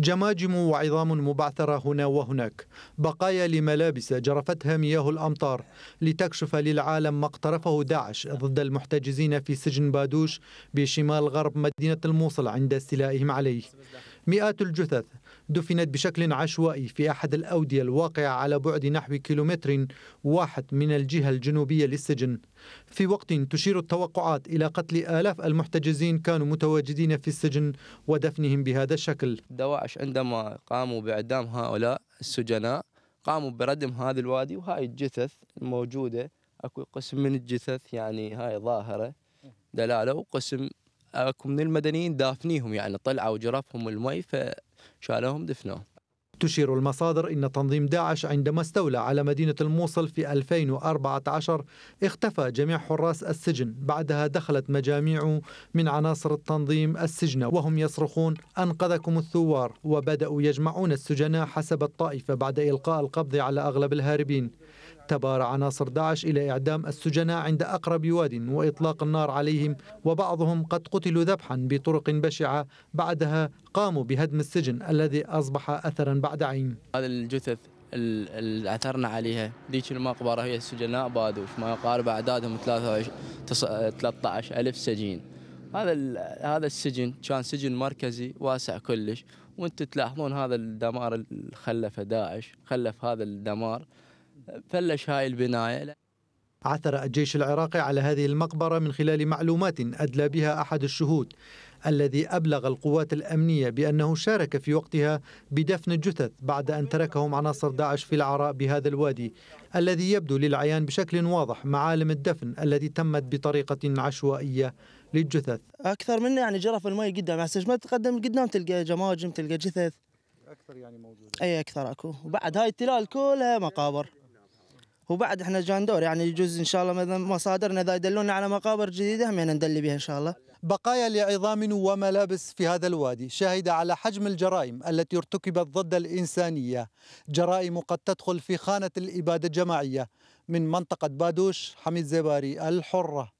جماجم وعظام مبعثرة هنا وهناك بقايا لملابس جرفتها مياه الأمطار لتكشف للعالم ما اقترفه داعش ضد المحتجزين في سجن بادوش بشمال غرب مدينة الموصل عند استيلائهم عليه مئات الجثث دفنت بشكل عشوائي في أحد الأودية الواقعة على بعد نحو كيلومتر واحد من الجهة الجنوبية للسجن في وقت تشير التوقعات إلى قتل آلاف المحتجزين كانوا متواجدين في السجن ودفنهم بهذا الشكل دواعش عندما قاموا بإعدام هؤلاء السجناء قاموا بردم هذا الوادي وهاي الجثث الموجودة أكو قسم من الجثث يعني هاي ظاهرة دلالة وقسم أكو من المدنيين دافنيهم يعني طلعوا جرفهم المي ف شالوهم دفنوه تشير المصادر إن تنظيم داعش عندما استولى على مدينة الموصل في 2014 اختفى جميع حراس السجن بعدها دخلت مجاميع من عناصر التنظيم السجن وهم يصرخون أنقذكم الثوار وبدأوا يجمعون السجناء حسب الطائفة بعد إلقاء القبض على أغلب الهاربين تبارع عناصر داعش إلى إعدام السجناء عند أقرب واد وإطلاق النار عليهم وبعضهم قد قتلوا ذبحا بطرق بشعة بعدها قاموا بهدم السجن الذي أصبح أثرا بعد عين هذا الجثث اللي عثرنا عليها ذيك المقبرة هي السجناء بادوش ما يقارب أعدادهم 13 ألف سجين هذا هذا السجن كان سجن مركزي واسع كلش وانتم تلاحظون هذا الدمار اللي خلفه داعش خلف هذا الدمار فلش هاي البناية عثر الجيش العراقي على هذه المقبرة من خلال معلومات أدلى بها أحد الشهود الذي أبلغ القوات الأمنية بأنه شارك في وقتها بدفن الجثث بعد أن تركهم عناصر داعش في العراء بهذا الوادي الذي يبدو للعيان بشكل واضح معالم الدفن التي تمت بطريقة عشوائية للجثث أكثر منه يعني جرف المي قدام هسه يعني ما تقدم قدام تلقى جماجم تلقى جثث أكثر يعني موجود أي أكثر أكو وبعد هاي التلال كلها مقابر وبعد احنا جان دور يعني يجوز ان شاء الله مثلا مصادرنا اذا يدلونا على مقابر جديده هم يعني ندلي بها ان شاء الله. بقايا لعظام وملابس في هذا الوادي شاهد على حجم الجرائم التي ارتكبت ضد الانسانيه، جرائم قد تدخل في خانه الاباده الجماعيه من منطقه بادوش حميد زباري الحره.